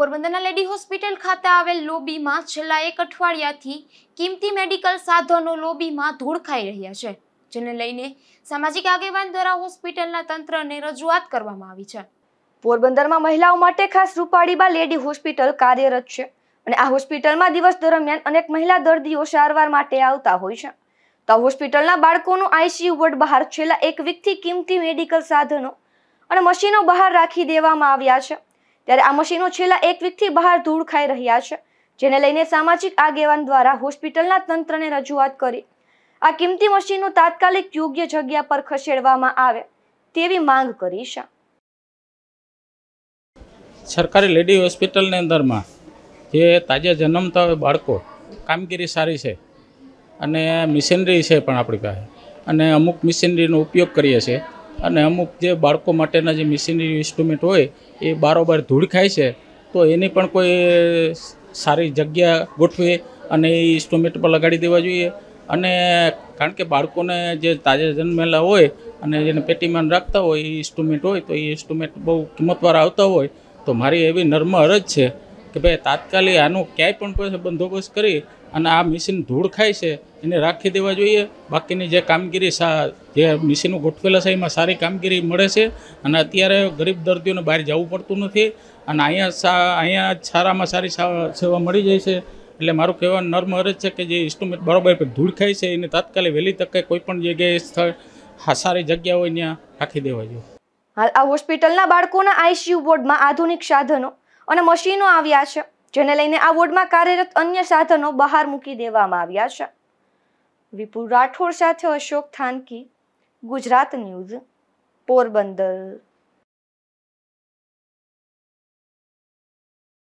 પોરબંદરના lady hospital ખાતે આવેલ લોબીમાં છેલ્લા એક અઠવાડિયાથી કિંમતી મેડિકલ સાધનો લોબીમાં ધૂળ ખાઈ રહ્યા છે જેને લઈને સામાજિક આગેવાન દ્વારા હોસ્પિટલના તંત્રને રજૂઆત કરવામાં આવી છે પોરબંદરમાં મહિલાઓ માટે ખાસ રૂપાળીબા લેડી હોસ્પિટલ કાર્યરત છે અને આ હોસ્પિટલમાં દિવસ દરમિયાન અનેક મહિલા દર્દીઓ સારવાર માટે આવતા હોય છે તો હોસ્પિટલના બાળકોનું આઈસીયુ વોર્ડ બહાર છેલ્લા એક વીકથી કિંમતી મેડિકલ સાધનો અને મશીનો બહાર રાખી દેવામાં આવ્યા છે ત્યારે આ મશીનો છેલ્લા એક વીકથી બહાર ધૂળ ખાઈ રહ્યા છે જેને લઈને સામાજિક આગેવાન દ્વારા હોસ્પિટલના તંત્રને રજૂઆત કરી આ કિંમતી મશીનો તાત્કાલિક યોગ્ય જગ્યા પર ખસેડવામાં આવે તેવી માંગ કરી છે સરકારી લેડી હોસ્પિટલની અંદરમાં જે તાજા જન્મતા હોય બાળકો કામગીરી સારી છે અને મિશનરી છે પણ આપણી પાસે અને અમુક મિશનરીનો ઉપયોગ કરીએ છીએ અને અમુક જે બાળકો માટેના જે મિશનરી ઇન્સ્ટ્રુમેન્ટ હોય એ બારોબાર ધૂળ ખાય છે તો એની પણ કોઈ સારી જગ્યા ગોઠવે અને એ ઇન્સ્ટ્રુમેન્ટ પર લગાડી દેવા જોઈએ અને કારણ કે બાળકોને જે તાજા જન્મેલા હોય અને જેને પેટીમાં રાખતા હોય એ ઇન્સ્ટ્રુમેન્ટ હોય તો એ ઇન્સ્ટ્રુમેન્ટ બહુ કિંમતવાળા આવતા હોય તો મારી એવી નર્મ અરજ છે કે ભાઈ તાત્કાલિક આનો ક્યાંય પણ બંદોબસ્ત કરી અને આ મશીન ધૂળ ખાય છે એને રાખી દેવા જોઈએ બાકીની જે કામગીરી જે મશીનો ગોઠવેલા છે એમાં સારી કામગીરી મળે છે અને અત્યારે ગરીબ દર્દીઓને બહાર જવું પડતું નથી અને અહીંયા સા અહીંયા સારામાં સારી સેવા મળી જાય છે એટલે મારું કહેવા નર્મ અરજ છે કે જે ઇન્સ્ટ્રુમેન્ટ બરાબર ધૂળ ખાય છે એને તાત્કાલિક વહેલી તકે કોઈપણ જગ્યાએ સ્થળ સારી જગ્યા હોય ત્યાં રાખી દેવા જોઈએ હાલ આ હોસ્પિટલના બાળકોના આઈસીયુ વોર્ડમાં આધુનિક સાધનો અને મશીનો આવ્યા છે જેને લઈને આ વોર્ડમાં કાર્યરત અન્ય સાધનો બહાર મૂકી દેવામાં આવ્યા છે વિપુલ રાઠોડ સાથે અશોક થાનકી ગુજરાત ન્યૂઝ પોરબંદર